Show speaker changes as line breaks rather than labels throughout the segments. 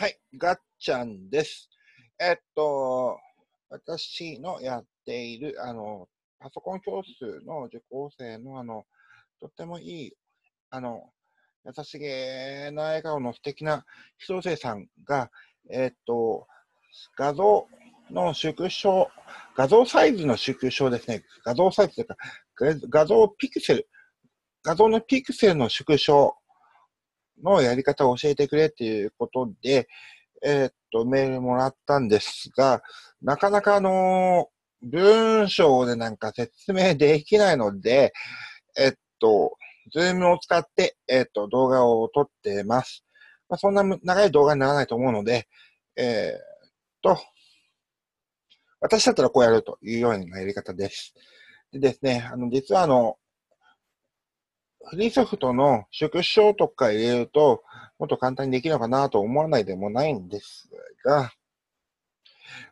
はい、がっちゃんです。えっと、私のやっている、あの、パソコン教室の受講生の、あの、とってもいい、あの、優しげな笑顔の素敵な人生さんが、えっと、画像の縮小、画像サイズの縮小ですね。画像サイズというか、画像ピクセル、画像のピクセルの縮小のやり方を教えてくれっていうことで、えー、っと、メールもらったんですが、なかなかあの文章でなんか説明できないので、えっと、ズームを使って、えっと、動画を撮ってます。まあ、そんな長い動画にならないと思うので、えー、っと、私だったらこうやるというようなやり方です。でですね、あの、実はあの、フリーソフトの縮小とか入れると、もっと簡単にできるのかなと思わないでもないんですが、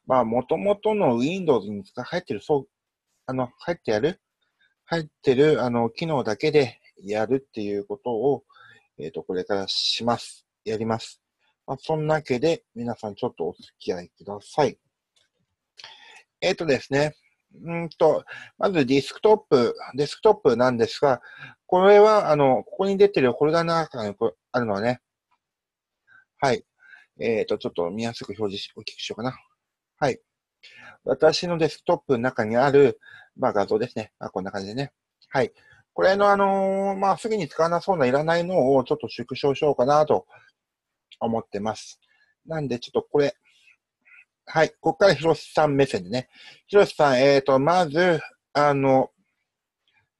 まあ、もともとの Windows に入ってる、そう、あの、入ってやる入ってる、あの、機能だけでやるっていうことを、えっ、ー、と、これからします。やります。まあ、そんなわけで、皆さんちょっとお付き合いください。えっ、ー、とですね、うんと、まずディスクトップ、デスクトップなんですが、これは、あの、ここに出てるフォルダの中にあるのはね、はい。えっ、ー、と、ちょっと見やすく表示し、大きくしようかな。はい。私のデスクトップの中にある、まあ画像ですね。まあこんな感じでね。はい。これのあのー、まあすぐに使わなそうないらないのをちょっと縮小しようかなと思ってます。なんでちょっとこれ、はい、ここから広瀬さん目線でね。広瀬さん、えっ、ー、と、まず、あの、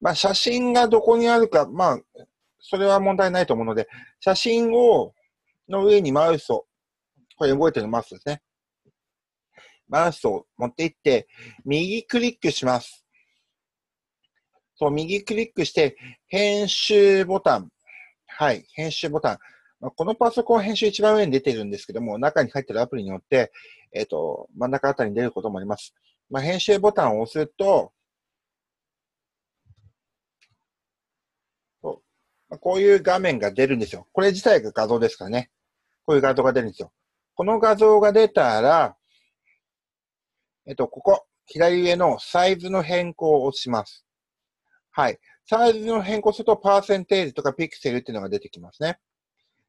まあ、写真がどこにあるか、まあ、それは問題ないと思うので、写真を、の上にマウスを、これ動いてるマウスですね。マウスを持っていって、右クリックします。そう、右クリックして、編集ボタン。はい、編集ボタン。このパソコン編集一番上に出てるんですけども、中に入ってるアプリによって、えっ、ー、と、真ん中あたりに出ることもあります。まあ、編集ボタンを押すと、こういう画面が出るんですよ。これ自体が画像ですからね。こういう画像が出るんですよ。この画像が出たら、えっと、ここ、左上のサイズの変更を押します。はい。サイズの変更すると、パーセンテージとかピクセルっていうのが出てきますね。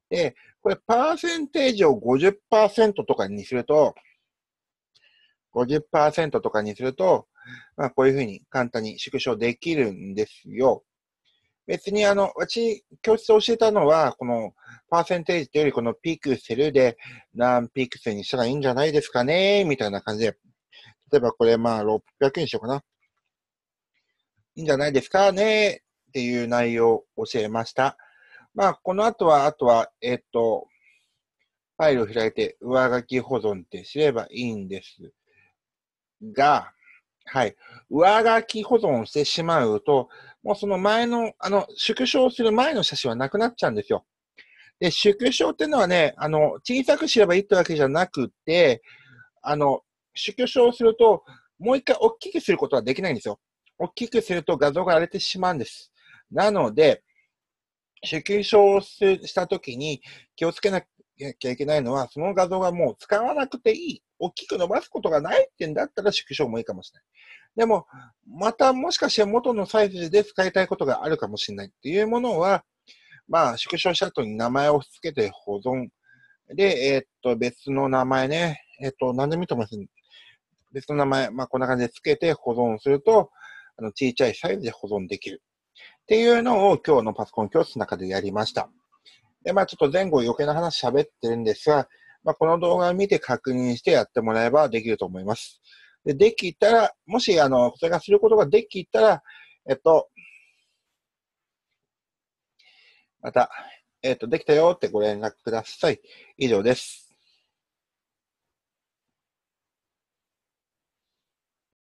で、これ、パーセンテージを50%とかにすると、50%とかにすると、まあ、こういうふうに簡単に縮小できるんですよ。別にあの、私、教室を教えたのは、この、パーセンテージというよりこのピクセルで何ピクセルにしたらいいんじゃないですかね、みたいな感じで。例えばこれまあ600円にしようかな。いいんじゃないですかね、っていう内容を教えました。まあ、この後は、あとは、えっと、ファイルを開いて上書き保存ってすればいいんですが、はい、上書き保存してしまうと、もうその前の、あの、縮小する前の写真はなくなっちゃうんですよ。で、縮小っていうのはね、あの、小さくすればいいってわけじゃなくて、あの、縮小すると、もう一回大きくすることはできないんですよ。大きくすると画像が荒れてしまうんです。なので、縮小したときに気をつけなきゃいけないのは、その画像がもう使わなくていい、大きく伸ばすことがないってんだったら縮小もいいかもしれない。でも、またもしかして元のサイズで使いたいことがあるかもしれないっていうものは、まあ、縮小した後に名前を付けて保存。で、えー、っと、別の名前ね、えー、っと、何でもいいと思います。別の名前、まあ、こんな感じで付けて保存すると、あの、小さいサイズで保存できる。っていうのを今日のパソコン教室の中でやりました。で、まあちょっと前後余計な話喋ってるんですが、まあこの動画を見て確認してやってもらえばできると思います。で、できたら、もし、あの、それがすることができたら、えっと、また、えっと、できたよってご連絡ください。以上です。